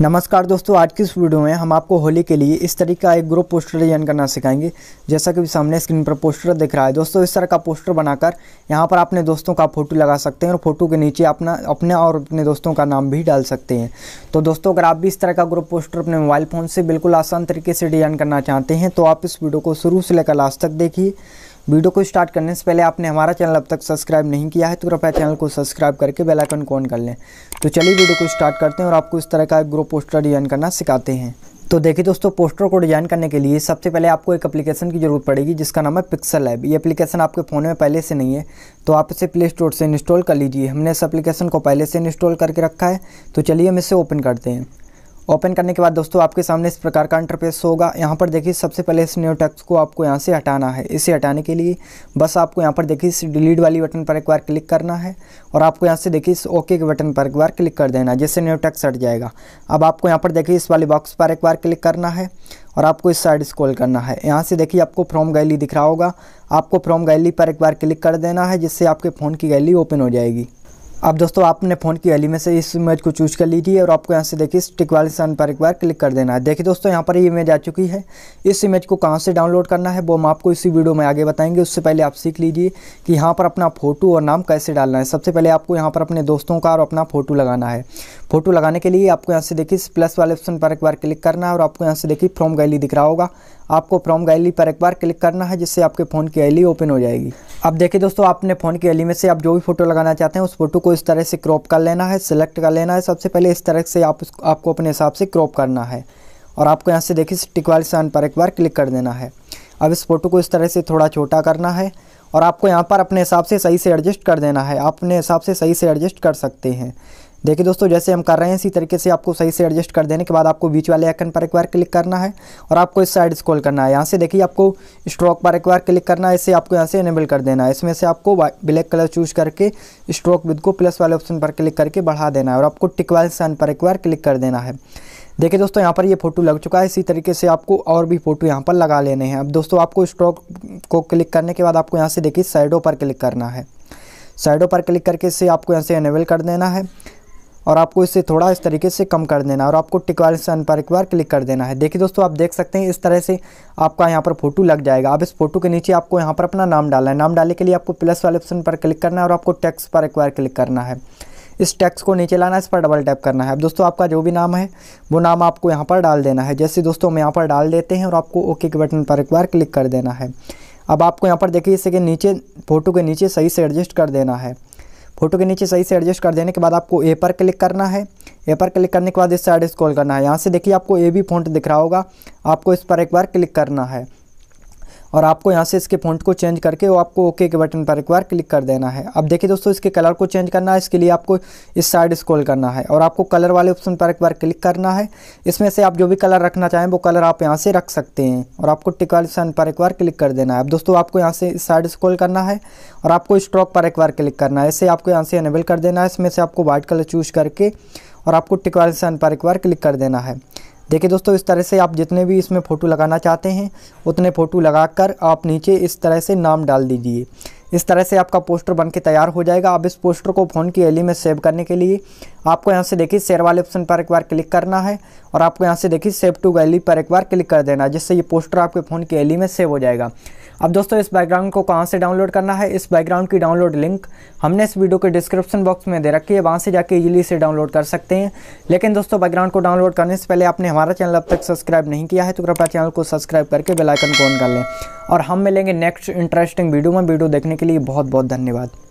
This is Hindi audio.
नमस्कार दोस्तों आज की इस वीडियो में हम आपको होली के लिए इस तरीके का एक ग्रुप पोस्टर डिजाइन करना सिखाएंगे जैसा कि सामने स्क्रीन पर पोस्टर दिख रहा है दोस्तों इस तरह का पोस्टर बनाकर यहाँ पर अपने दोस्तों का फोटो लगा सकते हैं और फोटो के नीचे अपना अपने और अपने दोस्तों का नाम भी डाल सकते हैं तो दोस्तों अगर आप भी इस तरह का ग्रुप पोस्टर अपने मोबाइल फ़ोन से बिल्कुल आसान तरीके से डिजाइन करना चाहते हैं तो आप इस वीडियो को शुरू से लेकर लास्ट तक देखिए वीडियो को स्टार्ट करने से पहले आपने हमारा चैनल अब तक सब्सक्राइब नहीं किया है तो कृपया चैनल को सब्सक्राइब करके बेल आइकन को ऑन कर लें तो चलिए वीडियो को स्टार्ट करते हैं और आपको इस तरह का ग्रुप पोस्टर डिजाइन करना सिखाते हैं तो देखिए दोस्तों पोस्टर को डिजाइन करने के लिए सबसे पहले आपको एक एप्लीकेशन की जरूरत पड़ेगी जिसका नाम है पिक्सल ऐप ये एप्लीकेशन आपके फ़ोन में पहले से नहीं है तो आप इसे प्ले स्टोर से इंस्टॉल कर लीजिए हमने इस एप्लीकेशन को पहले से इंस्टॉल करके रखा है तो चलिए हम इसे ओपन करते हैं ओपन करने के बाद दोस्तों आपके सामने इस प्रकार का इंटरफेस होगा यहाँ पर देखिए सबसे पहले इस न्यू टैक्स को आपको यहाँ से हटाना है इसे हटाने के लिए बस आपको यहाँ पर देखिए इस डिलीट वाली बटन पर एक बार क्लिक करना है और आपको यहाँ से देखिए इस ओके के बटन पर एक बार क्लिक कर देना है जिससे न्यू टैक्स हट जाएगा अब आपको यहाँ पर देखिए इस वाले बॉक्स पर एक बार क्लिक करना है और आपको इस साइड स्क्रॉल करना है यहाँ से देखिए आपको फ्रॉम गैली दिख रहा होगा आपको फ्रॉम गैली पर एक बार क्लिक कर देना है जिससे आपके फ़ोन की गैली ओपन हो जाएगी अब दोस्तों आपने फ़ोन की अली में से इस इमेज को चूज कर लीजिए और आपको यहाँ से देखिए स्टिक वाले सन पर एक बार क्लिक कर देना है देखिए दोस्तों यहाँ पर ये इमेज आ चुकी है इस इमेज को कहाँ से डाउनलोड करना है वो हम आपको इसी वीडियो में आगे बताएंगे उससे पहले आप सीख लीजिए कि यहाँ पर अपना फ़ोटो और नाम कैसे डालना है सबसे पहले आपको यहाँ पर अपने दोस्तों का और अपना फ़ोटो लगाना है फ़ोटो लगाने के लिए आपको यहाँ से देखिए प्लस वाले ऑप्शन पर एक बार क्लिक करना है और आपको यहाँ से देखिए फ्रॉम गैली दिख रहा होगा आपको प्रोम गैली पर एक बार क्लिक करना है जिससे आपके फ़ोन की गैली ओपन e हो जाएगी अब देखिए दोस्तों आपने फ़ोन की गैली e में से आप जो भी फ़ोटो लगाना चाहते हैं उस फोटो को इस तरह से क्रॉप कर लेना है सिलेक्ट कर लेना है सबसे पहले इस तरह से आप आपको अपने हिसाब से क्रॉप करना है और आपको यहाँ से देखिए टिकवाल वाले पर एक बार क्लिक कर देना है अब इस फोटो को इस तरह से थोड़ा छोटा करना है और आपको यहाँ पर अपने हिसाब से सही से एडजस्ट कर देना है आप अपने हिसाब से सही से एडजस्ट कर सकते हैं देखिए दोस्तों जैसे हम कर रहे हैं इसी तरीके से आपको सही से एडजस्ट कर देने के बाद आपको बीच वाले आइकन पर एक बार क्लिक करना है और आपको इस साइड स्क्रॉल करना है यहाँ से देखिए आपको स्ट्रोक पर एक बार क्लिक करना है इसे आपको यहाँ से इनेबल कर देना है इसमें से आपको ब्लैक कलर चूज करके स्ट्रोक विद को प्लस वाले ऑप्शन पर क्लिक करके बढ़ा देना है और आपको टिक वाले साइन पर एक बार क्लिक कर देना है देखिए दोस्तों यहाँ पर ये फोटो लग चुका है इसी तरीके से आपको और भी फोटो यहाँ पर लगा लेने हैं अब दोस्तों आपको स्ट्रोक को क्लिक करने के बाद आपको यहाँ से देखिए साइडों पर क्लिक करना है साइडों पर क्लिक करके इसे आपको यहाँ से इनेबल कर देना है और आपको इसे थोड़ा इस तरीके से कम कर देना है और आपको टिक वाले सन पर एक बार क्लिक कर देना है देखिए दोस्तों आप देख सकते हैं इस तरह से आपका यहाँ पर फोटो लग जाएगा अब इस फोटो के नीचे आपको यहाँ पर अपना नाम डालना है नाम डालने के लिए आपको प्लस वाले ऑप्शन पर क्लिक करना है और आपको टैक्स पर एक बार क्लिक करना है इस टैक्स को नीचे लाना है इस पर डबल टैप करना है अब दोस्तों आपका जो भी नाम है वो नाम आपको यहाँ पर डाल देना है जैसे दोस्तों हम यहाँ पर डाल देते हैं और आपको ओके के बटन पर एक बार क्लिक कर देना है अब आपको यहाँ पर देखिए इसके नीचे फ़ोटो के नीचे सही से एडजस्ट कर देना है फ़ोटो के नीचे सही से एडजस्ट कर देने के बाद आपको ए पर क्लिक करना है ए पर क्लिक करने के बाद इस साइड स्क्रॉल करना है यहाँ से देखिए आपको ए बी फोन दिख रहा होगा आपको इस पर एक बार क्लिक करना है और आपको यहाँ से इसके फ़ॉन्ट को चेंज करके वो आपको ओके के बटन पर एक बार क्लिक कर देना है अब देखिए दोस्तों इसके कलर को चेंज करना है इसके लिए आपको इस साइड स्क्रॉल करना है और आपको कलर वाले ऑप्शन पर एक बार क्लिक करना है इसमें से आप जो भी कलर रखना चाहें वो कलर आप यहाँ से रख सकते हैं और आपको टिक वाले ऑप्शन पर एक बार क्लिक कर देना है अब दोस्तों आपको यहाँ से इस साइड स्क्रॉल करना है और आपको स्ट्रोक पर एक बार क्लिक करना है इसे आपको यहाँ से अनेबल कर देना है इसमें से आपको वाइट कलर चूज़ करके और आपको टिक वाले ऑप्शन पर एक बार क्लिक कर देना है देखिए दोस्तों इस तरह से आप जितने भी इसमें फ़ोटो लगाना चाहते हैं उतने फ़ोटो लगाकर आप नीचे इस तरह से नाम डाल दीजिए इस तरह से आपका पोस्टर बन के तैयार हो जाएगा अब इस पोस्टर को फ़ोन की एली में सेव करने के लिए आपको यहाँ से देखिए शेयर वाले ऑप्शन पर एक बार क्लिक करना है और आपको यहाँ से देखिए सेव टू गैली पर एक बार क्लिक कर देना जिससे ये पोस्टर आपके फ़ोन की एली में सेव हो जाएगा अब दोस्तों इस बैकग्राउंड को कहाँ से डाउनलोड करना है इस बैकग्राउंड की डाउनलोड लिंक हमने इस वीडियो के डिस्क्रिप्शन बॉक्स में दे रखी है वहाँ से जाके इजीली से डाउनलोड कर सकते हैं लेकिन दोस्तों बैकग्राउंड को डाउनलोड करने से पहले आपने हमारा चैनल अब तक सब्सक्राइब नहीं किया है तो कृपया चैनल को सब्सक्राइब करके बेलाइकन को ऑन कर लें और हम मिलेंगे नेक्स्ट इंटरेस्टिंग वीडियो में वीडियो देखने के लिए बहुत बहुत धन्यवाद